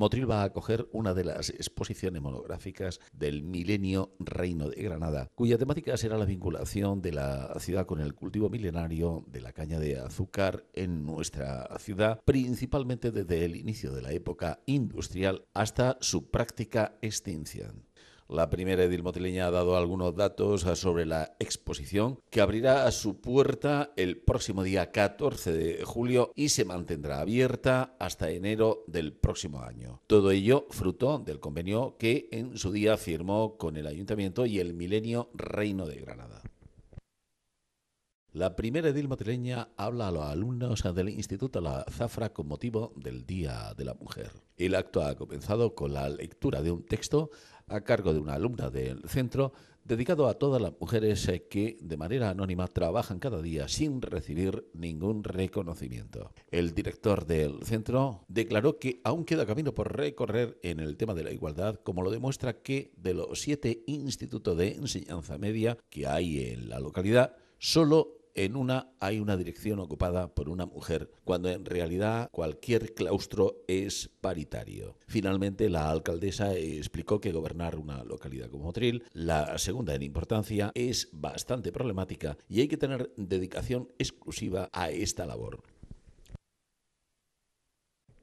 Motril va a acoger una de las exposiciones monográficas del milenio Reino de Granada, cuya temática será la vinculación de la ciudad con el cultivo milenario de la caña de azúcar en nuestra ciudad, principalmente desde el inicio de la época industrial hasta su práctica extinción. La primera, Edil Motileña, ha dado algunos datos ah, sobre la exposición que abrirá a su puerta el próximo día 14 de julio y se mantendrá abierta hasta enero del próximo año. Todo ello fruto del convenio que en su día firmó con el Ayuntamiento y el Milenio Reino de Granada. La primera edil motileña habla a los alumnos del Instituto La Zafra con motivo del Día de la Mujer. El acto ha comenzado con la lectura de un texto a cargo de una alumna del centro, dedicado a todas las mujeres eh, que de manera anónima trabajan cada día sin recibir ningún reconocimiento. El director del centro declaró que aún queda camino por recorrer en el tema de la igualdad, como lo demuestra que de los siete institutos de enseñanza media que hay en la localidad, solo en una hay una dirección ocupada por una mujer, cuando en realidad cualquier claustro es paritario. Finalmente, la alcaldesa explicó que gobernar una localidad como Motril, la segunda en importancia, es bastante problemática y hay que tener dedicación exclusiva a esta labor.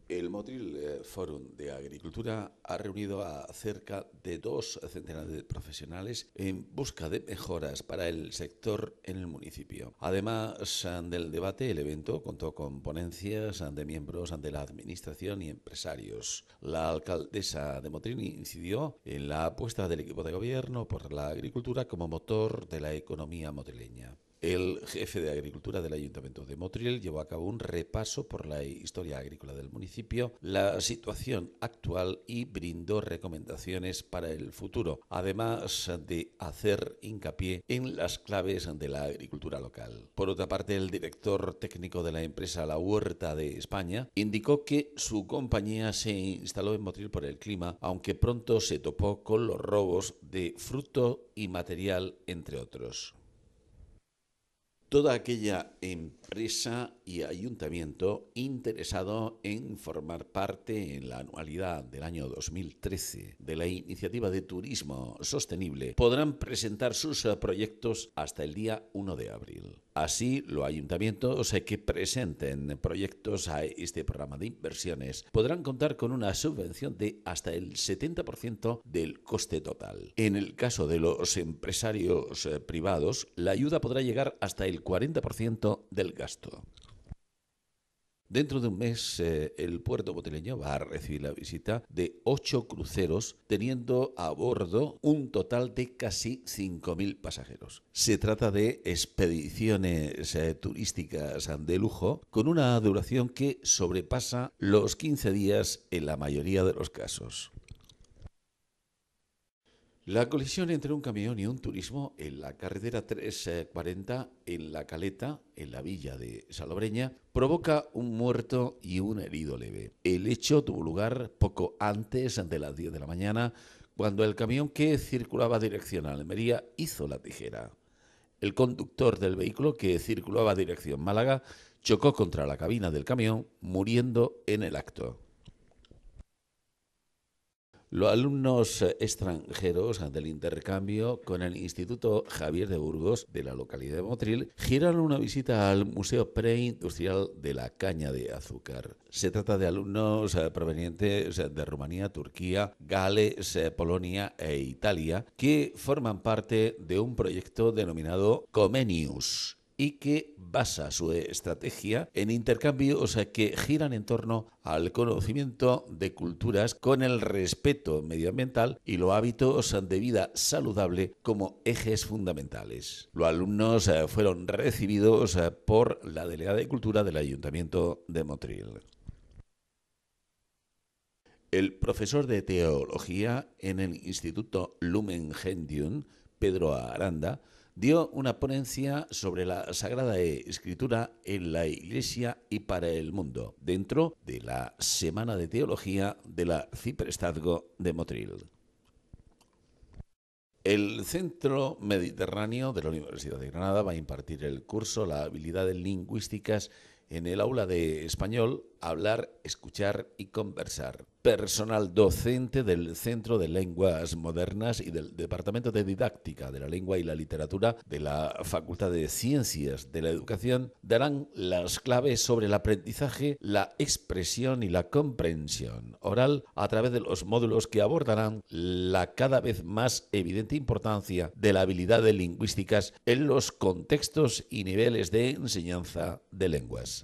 El Motril eh, Forum de Agricultura ha reunido a cerca de dos centenares de profesionales en busca de mejoras para el sector en el municipio. Además del debate, el evento contó con ponencias de miembros de la administración y empresarios. La alcaldesa de Motril incidió en la apuesta del equipo de gobierno por la agricultura como motor de la economía motrileña. El jefe de Agricultura del Ayuntamiento de Motril llevó a cabo un repaso por la historia agrícola del municipio, la situación actual y brindó recomendaciones para el futuro, además de hacer hincapié en las claves de la agricultura local. Por otra parte, el director técnico de la empresa La Huerta de España indicó que su compañía se instaló en Motril por el clima, aunque pronto se topó con los robos de fruto y material, entre otros toda aquella empresa y ayuntamiento interesado en formar parte en la anualidad del año 2013 de la iniciativa de turismo sostenible podrán presentar sus proyectos hasta el día 1 de abril. Así, los ayuntamientos que presenten proyectos a este programa de inversiones podrán contar con una subvención de hasta el 70% del coste total. En el caso de los empresarios eh, privados, la ayuda podrá llegar hasta el 40% del gasto. Dentro de un mes, eh, el puerto botileño va a recibir la visita de ocho cruceros, teniendo a bordo un total de casi 5.000 pasajeros. Se trata de expediciones eh, turísticas de lujo, con una duración que sobrepasa los 15 días en la mayoría de los casos. La colisión entre un camión y un turismo en la carretera 340 en La Caleta, en la villa de Salobreña, provoca un muerto y un herido leve. El hecho tuvo lugar poco antes de las 10 de la mañana, cuando el camión que circulaba dirección a Almería hizo la tijera. El conductor del vehículo que circulaba dirección Málaga chocó contra la cabina del camión, muriendo en el acto. Los alumnos extranjeros del intercambio con el Instituto Javier de Burgos de la localidad de Motril giran una visita al Museo Preindustrial de la Caña de Azúcar. Se trata de alumnos eh, provenientes eh, de Rumanía, Turquía, Gales, eh, Polonia e Italia que forman parte de un proyecto denominado Comenius y que basa su estrategia en intercambios que giran en torno al conocimiento de culturas con el respeto medioambiental y los hábitos de vida saludable como ejes fundamentales. Los alumnos eh, fueron recibidos eh, por la delegada de cultura del Ayuntamiento de Motril. El profesor de teología en el Instituto Lumen Gentium, Pedro Aranda, dio una ponencia sobre la Sagrada Escritura en la Iglesia y para el mundo, dentro de la Semana de Teología de la Ciprestazgo de Motril. El Centro Mediterráneo de la Universidad de Granada va a impartir el curso La habilidades lingüísticas en el aula de español, hablar, escuchar y conversar. Personal docente del Centro de Lenguas Modernas y del Departamento de Didáctica de la Lengua y la Literatura de la Facultad de Ciencias de la Educación darán las claves sobre el aprendizaje, la expresión y la comprensión oral a través de los módulos que abordarán la cada vez más evidente importancia de la habilidad de lingüísticas en los contextos y niveles de enseñanza de lenguas.